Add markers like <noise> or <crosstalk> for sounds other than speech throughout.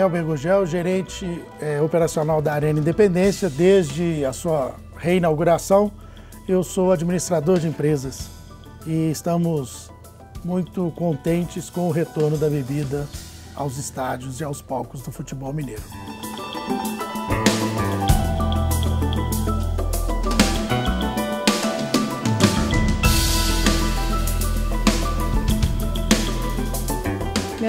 Elber Gugel, gerente é, operacional da Arena Independência desde a sua reinauguração. Eu sou administrador de empresas e estamos muito contentes com o retorno da bebida aos estádios e aos palcos do futebol mineiro.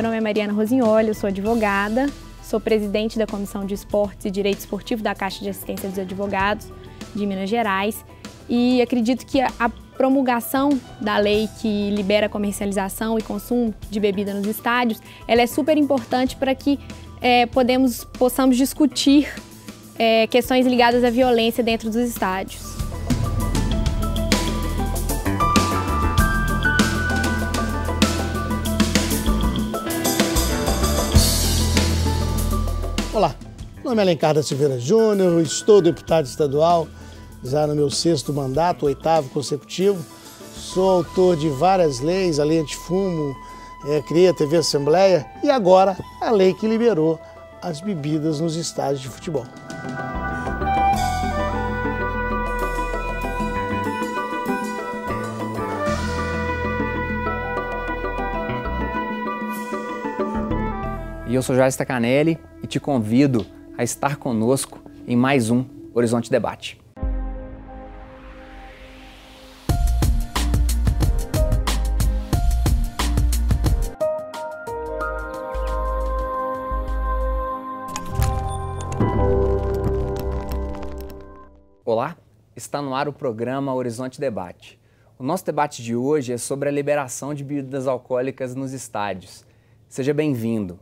Meu nome é Mariana Rosinholi, eu sou advogada, sou presidente da Comissão de Esportes e Direito Esportivo da Caixa de Assistência dos Advogados de Minas Gerais e acredito que a promulgação da lei que libera a comercialização e consumo de bebida nos estádios, ela é super importante para que é, podemos, possamos discutir é, questões ligadas à violência dentro dos estádios. Olá, meu nome é Alencar da Silveira Júnior, estou deputado estadual, já no meu sexto mandato, oitavo consecutivo. Sou autor de várias leis, a lei antifumo, é, criei a TV Assembleia e agora a lei que liberou as bebidas nos estádios de futebol. E eu sou Jair Stacanelli, te convido a estar conosco em mais um Horizonte Debate. Olá, está no ar o programa Horizonte Debate. O nosso debate de hoje é sobre a liberação de bebidas alcoólicas nos estádios. Seja bem-vindo.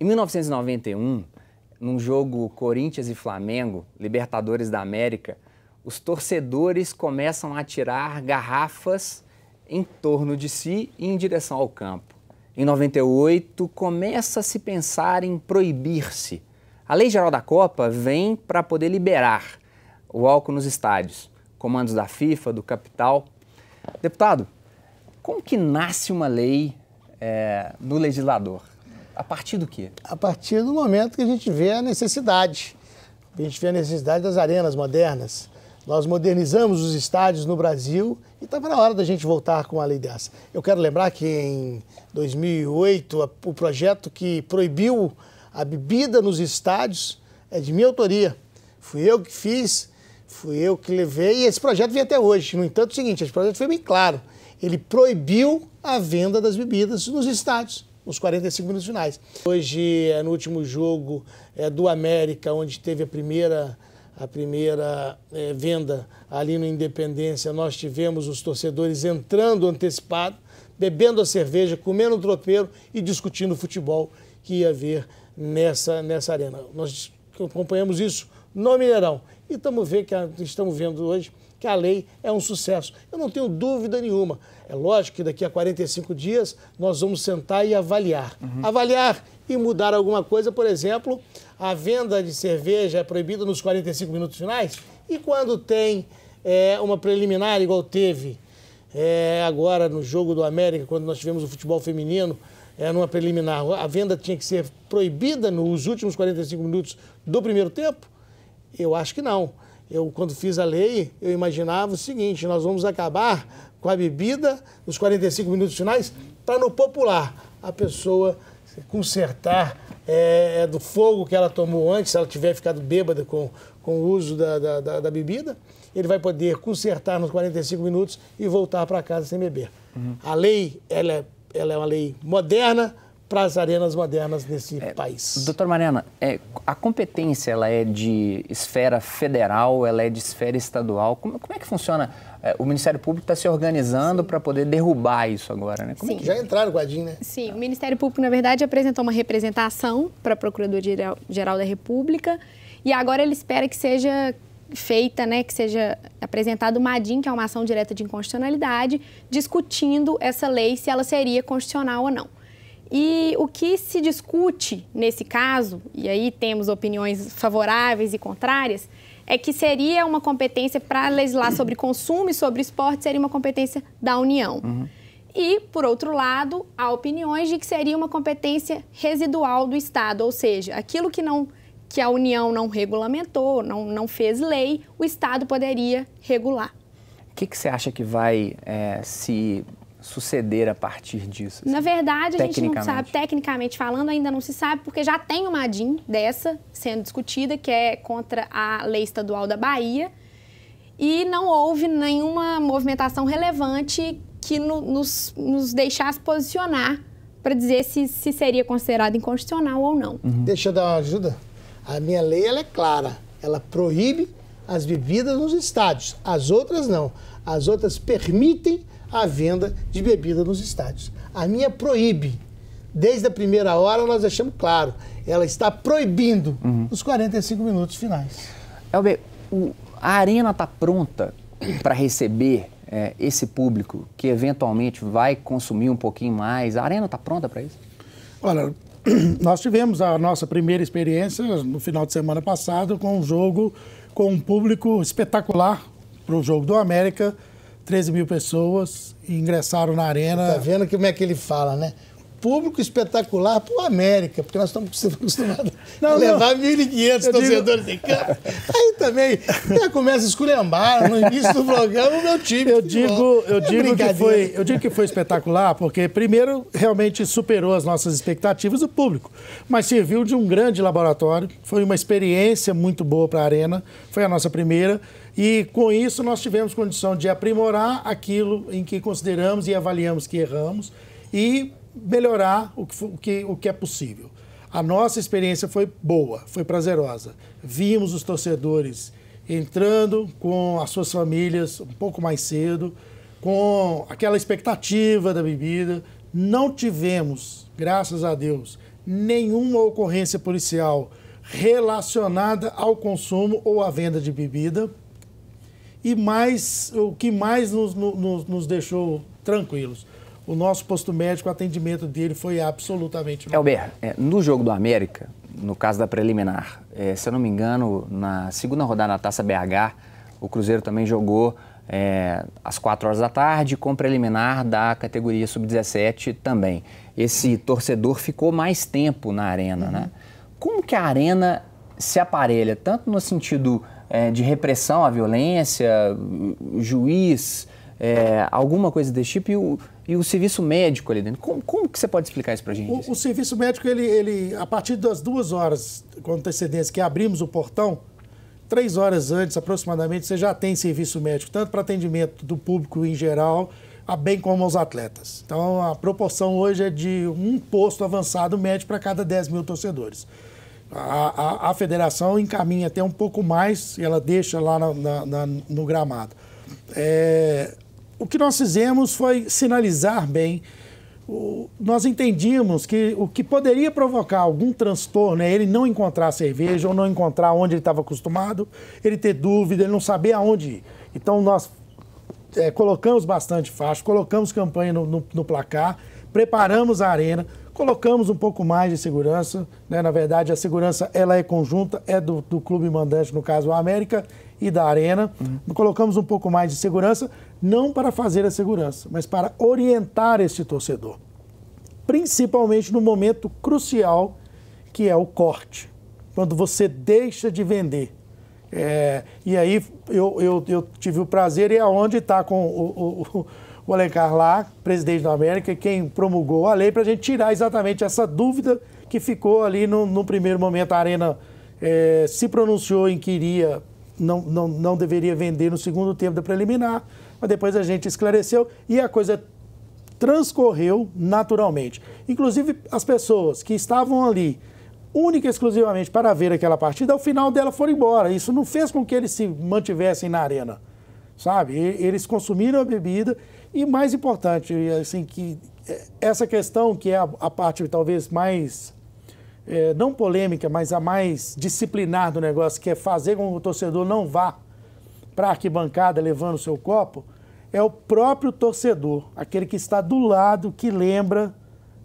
Em 1991, num jogo Corinthians e Flamengo, Libertadores da América, os torcedores começam a tirar garrafas em torno de si e em direção ao campo. Em 98, começa a se pensar em proibir-se. A Lei Geral da Copa vem para poder liberar o álcool nos estádios, comandos da FIFA, do Capital. Deputado, como que nasce uma lei é, no legislador? A partir do quê? A partir do momento que a gente vê a necessidade. A gente vê a necessidade das arenas modernas. Nós modernizamos os estádios no Brasil e estava tá na hora da gente voltar com a lei dessa. Eu quero lembrar que em 2008, o projeto que proibiu a bebida nos estádios é de minha autoria. Fui eu que fiz, fui eu que levei e esse projeto vem até hoje. No entanto, é o seguinte, esse projeto foi bem claro. Ele proibiu a venda das bebidas nos estádios nos 45 minutos finais. Hoje, é no último jogo é, do América, onde teve a primeira, a primeira é, venda ali no Independência, nós tivemos os torcedores entrando antecipado, bebendo a cerveja, comendo o tropeiro e discutindo o futebol que ia haver nessa, nessa arena. Nós acompanhamos isso no Mineirão. E estamos vendo, que a, estamos vendo hoje que a lei é um sucesso. Eu não tenho dúvida nenhuma. É lógico que daqui a 45 dias nós vamos sentar e avaliar. Uhum. Avaliar e mudar alguma coisa, por exemplo, a venda de cerveja é proibida nos 45 minutos finais. E quando tem é, uma preliminar, igual teve é, agora no jogo do América, quando nós tivemos o futebol feminino, é, numa preliminar, a venda tinha que ser proibida nos últimos 45 minutos do primeiro tempo? Eu acho que não. Eu, quando fiz a lei, eu imaginava o seguinte: nós vamos acabar com a bebida nos 45 minutos finais para no popular a pessoa consertar é, é, do fogo que ela tomou antes, se ela tiver ficado bêbada com, com o uso da, da, da, da bebida, ele vai poder consertar nos 45 minutos e voltar para casa sem beber. Uhum. A lei ela é, ela é uma lei moderna, para as arenas modernas nesse é, país. Doutor Mariana, é, a competência ela é de esfera federal, ela é de esfera estadual. Como, como é que funciona? É, o Ministério Público está se organizando para poder derrubar isso agora, né? Como é Sim. Que... Já entraram, Guadim, né? Sim, o Ministério Público, na verdade, apresentou uma representação para a Procuradoria-Geral da República e agora ele espera que seja feita, né, que seja apresentada uma ADIM, que é uma ação direta de inconstitucionalidade, discutindo essa lei, se ela seria constitucional ou não. E o que se discute nesse caso, e aí temos opiniões favoráveis e contrárias, é que seria uma competência para legislar sobre consumo e sobre esporte, seria uma competência da União. Uhum. E, por outro lado, há opiniões de que seria uma competência residual do Estado, ou seja, aquilo que não que a União não regulamentou, não, não fez lei, o Estado poderia regular. O que, que você acha que vai é, se suceder a partir disso? Assim, Na verdade, a gente não sabe, tecnicamente falando, ainda não se sabe, porque já tem uma DIN dessa sendo discutida, que é contra a lei estadual da Bahia, e não houve nenhuma movimentação relevante que no, nos, nos deixasse posicionar para dizer se, se seria considerado inconstitucional ou não. Uhum. Deixa eu dar uma ajuda. A minha lei ela é clara. Ela proíbe as bebidas nos estádios. As outras não. As outras permitem a venda de bebida nos estádios. A minha proíbe. Desde a primeira hora nós deixamos claro, ela está proibindo uhum. os 45 minutos finais. Elber, o, a arena está pronta para receber é, esse público que eventualmente vai consumir um pouquinho mais? A arena está pronta para isso? Olha, <clears throat> nós tivemos a nossa primeira experiência no final de semana passado com um jogo com um público espetacular para o jogo do América 13 mil pessoas ingressaram na arena. tá vendo como é que ele fala, né? público espetacular para o América, porque nós estamos <laughs> acostumados não, a levar 1.500 torcedores digo... em campo. Aí também já começa a esculhambar no início do programa o meu time. Eu digo, eu, é digo que foi, eu digo que foi espetacular, porque, primeiro, realmente superou as nossas expectativas do público, mas serviu de um grande laboratório, foi uma experiência muito boa para a Arena, foi a nossa primeira. E com isso nós tivemos condição de aprimorar aquilo em que consideramos e avaliamos que erramos e melhorar o que, o que, o que é possível. A nossa experiência foi boa, foi prazerosa. Vimos os torcedores entrando com as suas famílias um pouco mais cedo, com aquela expectativa da bebida. Não tivemos, graças a Deus, nenhuma ocorrência policial relacionada ao consumo ou à venda de bebida. E mais, o que mais nos, nos, nos deixou tranquilos o nosso posto médico, o atendimento dele foi absolutamente. Elber, é, no jogo do América, no caso da preliminar, é, se eu não me engano, na segunda rodada da Taça BH, o Cruzeiro também jogou é, às 4 horas da tarde, com preliminar da categoria sub-17 também. Esse torcedor ficou mais tempo na arena, né? uhum. né? Como que a arena se aparelha, tanto no sentido é, de repressão à violência, juiz, é, alguma coisa desse tipo, e o, e o serviço médico ali dentro. Como, como que você pode explicar isso para a gente? O, assim? o, serviço médico, ele, ele, a partir das duas horas com antecedência que abrimos o portão, três horas antes aproximadamente, você já tem serviço médico, tanto para atendimento do público em geral, bem como aos atletas. Então, a proporção hoje é de um posto avançado médio para cada 10 mil torcedores. A, a, a, federação encaminha até um pouco mais, ela deixa lá na, na, na, no gramado. É, o que nós fizemos foi sinalizar bem. O, nós entendíamos que o que poderia provocar algum transtorno é ele não encontrar cerveja ou não encontrar onde ele estava acostumado, ele ter dúvida, ele não saber aonde ir. Então nós é, colocamos bastante faixa, colocamos campanha no, no, no, placar, preparamos a arena, colocamos um pouco mais de segurança. Né? Na verdade, a segurança ela é conjunta, é do, do clube mandante, no caso o América, e da arena. Uhum. Colocamos um pouco mais de segurança, não para fazer a segurança, mas para orientar esse torcedor. Principalmente no momento crucial que é o corte. Quando você deixa de vender. É, e aí eu, eu, eu, tive o prazer e aonde é está com o, o, o Alencar lá, presidente da América, quem promulgou a lei para a gente tirar exatamente essa dúvida que ficou ali no, no primeiro momento. A Arena é, se pronunciou em que iria não, não, não deveria vender no segundo tempo da preliminar, mas depois a gente esclareceu e a coisa transcorreu naturalmente. Inclusive, as pessoas que estavam ali única e exclusivamente para ver aquela partida, ao final dela foram embora. Isso não fez com que eles se mantivessem na arena, sabe? Eles consumiram a bebida e, mais importante, assim, que eh, essa questão que é a, a parte talvez mais é, não polêmica, mas a mais disciplinar do negócio, que é fazer com que o torcedor não vá para a arquibancada levando o seu copo, é o próprio torcedor, aquele que está do lado, que lembra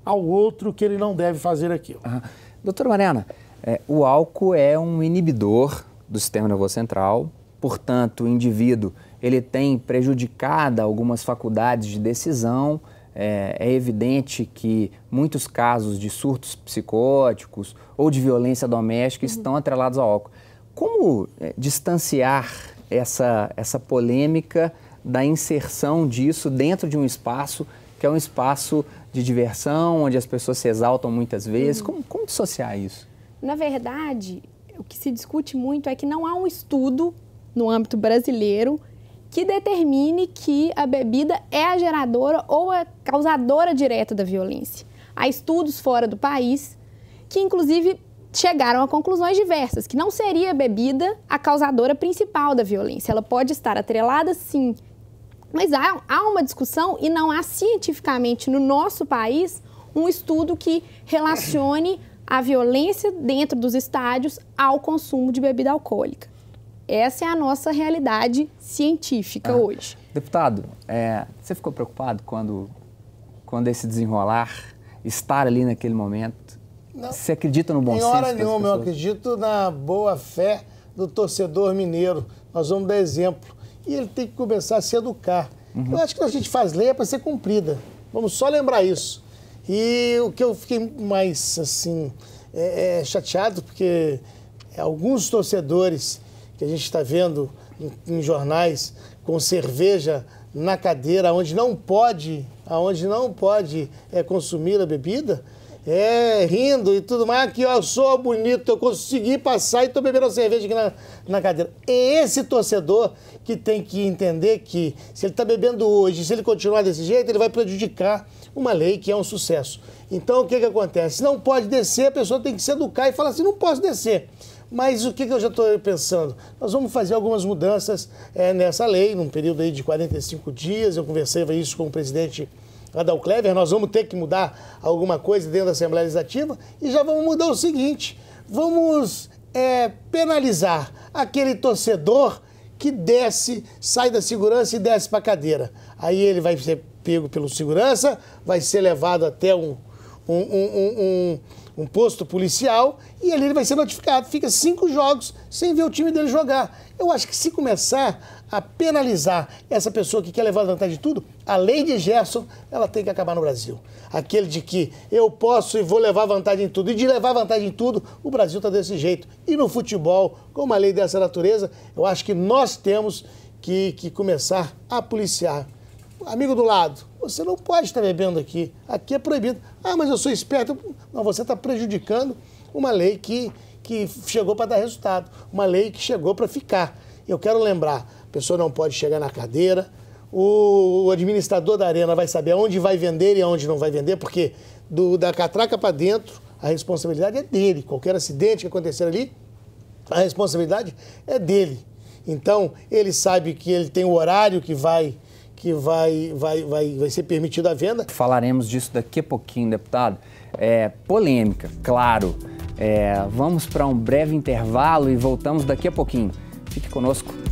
ao outro que ele não deve fazer aquilo. Uhum. Doutora Mariana, é, o álcool é um inibidor do sistema nervoso central, portanto, o indivíduo ele tem prejudicada algumas faculdades de decisão, é, é, evidente que muitos casos de surtos psicóticos ou de violência doméstica uhum. estão atrelados ao álcool. Como é, distanciar essa, essa polêmica da inserção disso dentro de um espaço que é um espaço de diversão, onde as pessoas se exaltam muitas vezes? Uhum. Como, como dissociar isso? Na verdade, o que se discute muito é que não há um estudo no âmbito brasileiro que determine que a bebida é a geradora ou a causadora direta da violência. Há estudos fora do país que, inclusive, chegaram a conclusões diversas, que não seria a bebida a causadora principal da violência. Ela pode estar atrelada, sim, mas há, há uma discussão e não há cientificamente no nosso país um estudo que relacione a violência dentro dos estádios ao consumo de bebida alcoólica. Essa é a nossa realidade científica ah, hoje. Deputado, é, você ficou preocupado quando, quando esse desenrolar, estar ali naquele momento? Não. Você acredita no bom em senso? Em hora nenhuma, eu acredito na boa fé do torcedor mineiro. Nós vamos dar exemplo. E ele tem que começar a se educar. Uhum. Eu acho que a gente faz lei é para ser cumprida. Vamos só lembrar isso. E o que eu fiquei mais assim é, é, chateado, porque alguns torcedores que a gente está vendo em, em jornais com cerveja na cadeira, onde não pode, aonde não pode é, consumir a bebida, é, rindo e tudo mais, que eu sou bonito, eu consegui passar e estou bebendo cerveja aqui na, na cadeira. É esse torcedor que tem que entender que se ele está bebendo hoje, se ele continuar desse jeito, ele vai prejudicar uma lei que é um sucesso. Então o que, que acontece? Não pode descer, a pessoa tem que se educar e falar assim, não posso descer. Mas o que, que eu já estou pensando? Nós vamos fazer algumas mudanças é, nessa lei, num período aí de 45 dias. Eu conversei isso com o presidente Adal Clever. Nós vamos ter que mudar alguma coisa dentro da Assembleia Legislativa e já vamos mudar o seguinte: vamos é, penalizar aquele torcedor que desce, sai da segurança e desce para a cadeira. Aí ele vai ser pego pelo segurança, vai ser levado até um, um, um, um um posto policial e ali ele vai ser notificado. Fica cinco jogos sem ver o time dele jogar. Eu acho que se começar a penalizar essa pessoa que quer levar vantagem de tudo, a lei de Gerson ela tem que acabar no Brasil. Aquele de que eu posso e vou levar vantagem em tudo. E de levar vantagem em tudo, o Brasil está desse jeito. E no futebol, com uma lei dessa natureza, eu acho que nós temos que, que começar a policiar amigo do lado, você não pode estar bebendo aqui. Aqui é proibido. Ah, mas eu sou esperto. Não, você está prejudicando uma lei que, que chegou para dar resultado, uma lei que chegou para ficar. Eu quero lembrar, a pessoa não pode chegar na cadeira, o, administrador da arena vai saber aonde vai vender e aonde não vai vender, porque do, da catraca para dentro a responsabilidade é dele. Qualquer acidente que acontecer ali, a responsabilidade é dele. Então, ele sabe que ele tem o horário que vai que vai, vai, vai, vai ser permitida a venda. Falaremos disso daqui a pouquinho, deputado. É, polêmica, claro. É, vamos para um breve intervalo e voltamos daqui a pouquinho. Fique conosco.